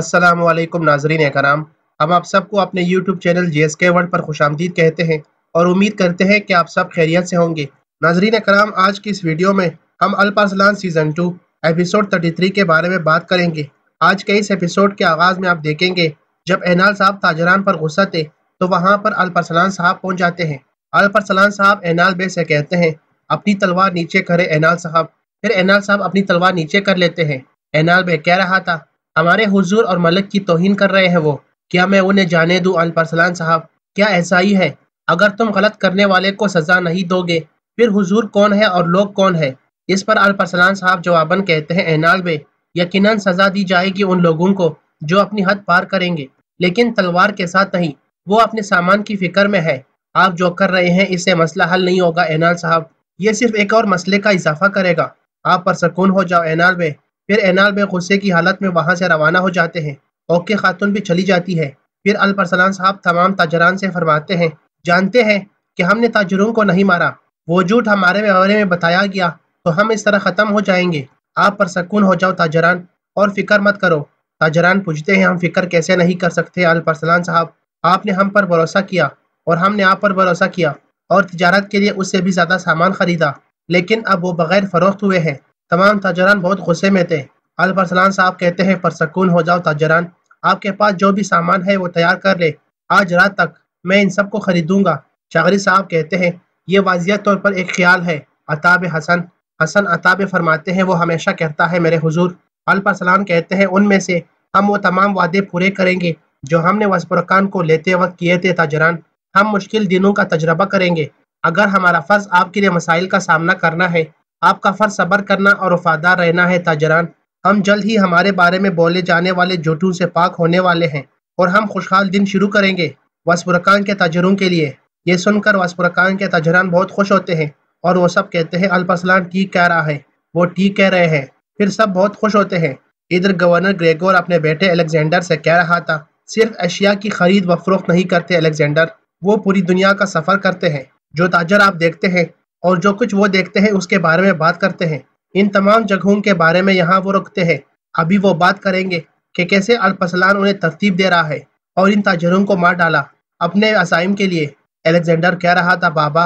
असलम नाजरीन कराम हम आप सबको अपने YouTube channel J S K world पर खुश आमदीद कहते हैं और उम्मीद करते हैं कि आप सब खैरियत से होंगे नाजरीन कराम आज की इस वीडियो में हम Alparslan season two episode thirty three के बारे में बात करेंगे आज के इस एपिसोड के आगाज़ में आप देखेंगे जब एनाल साहब ताजरान पर गुस्सा थे तो वहाँ पर अल्परसलान साहब पहुँच जाते हैं अल्परसलान साहब एनाल बे से कहते हैं अपनी तलवार नीचे करे एनाल साहब फिर एनाल साहब अपनी तलवार नीचे कर लेते हैं एनाल बे कह रहा था हमारे हुजूर और मलक की तोहन कर रहे हैं वो क्या मैं उन्हें जाने दूं अलपरसलान साहब क्या ऐसा ही है अगर तुम गलत करने वाले को सजा नहीं दोगे फिर हुजूर कौन है और लोग कौन है इस पर अलपरसलान साहब जवाबन कहते हैं एनाल बे यकीनन सजा दी जाएगी उन लोगों को जो अपनी हद पार करेंगे लेकिन तलवार के साथ नहीं वो अपने सामान की फिक्र में है आप जो कर रहे हैं इससे मसला हल नहीं होगा एनाल साहब ये सिर्फ एक और मसले का इजाफा करेगा आप पर सुकून हो जाओ एनाल बे फिर एनाल में गुस्से की हालत में वहाँ से रवाना हो जाते हैं ओके खातून भी चली जाती है फिर अलपरसलान साहब तमाम ताजरान से फरमाते हैं जानते हैं कि हमने ताजरों को नहीं मारा वो झूठ हमारे बारे में बताया गया तो हम इस तरह ख़त्म हो जाएंगे आप पर सकून हो जाओ ताजरान और फिक्र मत करो ताजरान पूछते हैं हम फिक्र कैसे नहीं कर सकते अलपरसलान साहब आपने हम पर भरोसा किया और हमने आप पर भरोसा किया और तजारत के लिए उससे भी ज़्यादा सामान ख़रीदा लेकिन अब वो बग़ैर फ़रोख्त हुए हैं तमाम ताजरान बहुत गुस्से में थे अलफरसलान साहब कहते हैं पर सकून हो जाओ ताजरान आपके पास जो भी सामान है वो तैयार कर ले आज रात तक मैं इन सबको खरीदूंगा चागरी साहब कहते हैं ये वाजिया तौर पर एक ख्याल है अताब हसन हसन अताब फरमाते हैं वो हमेशा कहता है मेरे हुजूर अलफरसलान कहते हैं उनमें से हम वो तमाम वादे पूरे करेंगे जो हमने वस्बरकान को लेते वक्त किए थे ताजरान हम मुश्किल दिनों का तजर्बा करेंगे अगर हमारा फ़र्ज आपके लिए मसाइल का सामना करना है आपका फर्ज सबर करना और वफादार रहना है ताजरान हम जल्द ही हमारे बारे में बोले जाने वाले जोटों से पाक होने वाले हैं और हम खुशहाल दिन शुरू करेंगे वसपुरकान के ताजरों के लिए ये सुनकर वसपुरकान के ताजरान बहुत खुश होते हैं और वो सब कहते हैं अल्पसलान ठीक कह रहा है वो ठीक कह रहे हैं फिर सब बहुत खुश होते हैं इधर गवर्नर ग्रेगोर अपने बेटे अलेक्जेंडर से कह रहा था सिर्फ अशिया की खरीद व फरोख्त नहीं करते अलेक्जेंडर वो पूरी दुनिया का सफ़र करते हैं जो ताजर आप देखते हैं और जो कुछ वो देखते हैं उसके बारे में बात करते हैं इन तमाम जगहों के बारे में यहाँ वो रुकते हैं अभी वो बात करेंगे कि कैसे अल्पसलान उन्हें तरतीब दे रहा है और इन ताजरों को मार डाला अपने असाइम के लिए एलेक्जेंडर कह रहा था बाबा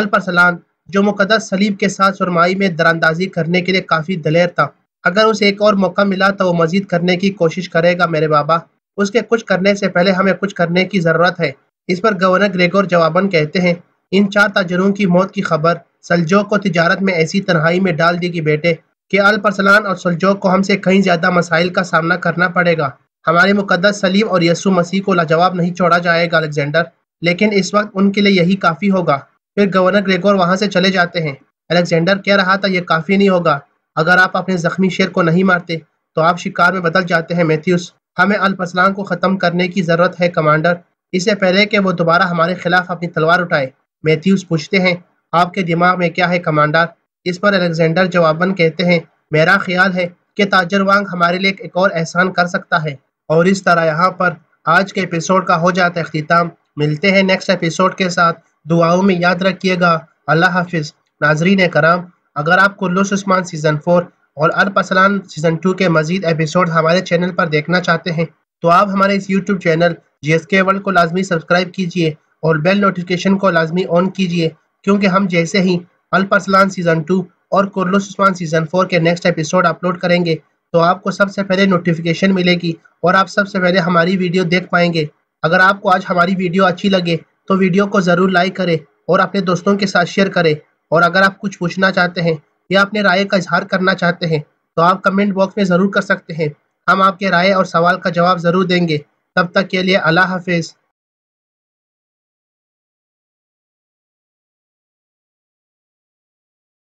अल्पसलान जो मुकदस सलीब के साथ सुरमाई में दरानंदाजी करने के लिए काफ़ी दलेर था अगर उसे एक और मौका मिला तो वो मजीद करने की कोशिश करेगा मेरे बाबा उसके कुछ करने से पहले हमें कुछ करने की ज़रूरत है इस पर गवर्नर ग्रेगोर जवाबन कहते हैं इन चार ताजरों की मौत की खबर सलजोग को तजारत में ऐसी तनहाई में डाल दी बेटे कि अल परसलान और सलजोग को हमसे कहीं ज़्यादा मसाइल का सामना करना पड़ेगा हमारे मुकदस सलीम और यसु मसीह को लाजवाब नहीं छोड़ा जाएगा अलेक्जेंडर लेकिन इस वक्त उनके लिए यही काफ़ी होगा फिर गवर्नर ग्रेगोर वहाँ से चले जाते हैं अलेक्जेंडर कह रहा था यह काफ़ी नहीं होगा अगर आप अपने ज़ख्मी शेर को नहीं मारते तो आप शिकार में बदल जाते हैं मैथ्यूस हमें अल्पसलान को ख़त्म करने की ज़रूरत है कमांडर इससे पहले कि वो दोबारा हमारे खिलाफ अपनी तलवार उठाए मैथ्यूज पूछते हैं आपके दिमाग में क्या है कमांडर इस पर अलेक्जेंडर जवाबन कहते हैं मेरा ख्याल है कि ताजर वांग हमारे लिए एक और एहसान कर सकता है और इस तरह यहाँ पर आज के एपिसोड का हो जाता अख्ताम मिलते हैं नेक्स्ट एपिसोड के साथ दुआओं में याद रखिएगा अल्लाह हाफिज नाजरीन कराम अगर आपको कुल्लू सीज़न फोर और अरपसलान सीज़न टू के मजीद एपिसोड हमारे चैनल पर देखना चाहते हैं तो आप हमारे इस YouTube channel G S K world को लाजमी सब्सक्राइब कीजिए और बेल नोटिफिकेशन को लाजमी ऑन कीजिए क्योंकि हम जैसे ही अल्पसलान सीज़न टू और कुरलोसमान सीज़न फोर के नेक्स्ट एपिसोड अपलोड करेंगे तो आपको सबसे पहले नोटिफिकेशन मिलेगी और आप सबसे पहले हमारी वीडियो देख पाएंगे अगर आपको आज हमारी वीडियो अच्छी लगे तो वीडियो को ज़रूर लाइक करें और अपने दोस्तों के साथ शेयर करें और अगर आप कुछ पूछना चाहते हैं या अपने राय का इजहार करना चाहते हैं तो आप कमेंट बॉक्स में ज़रूर कर सकते हैं हम आपके राय और सवाल का जवाब ज़रूर देंगे तब तक के लिए अल्लाह हाफिज़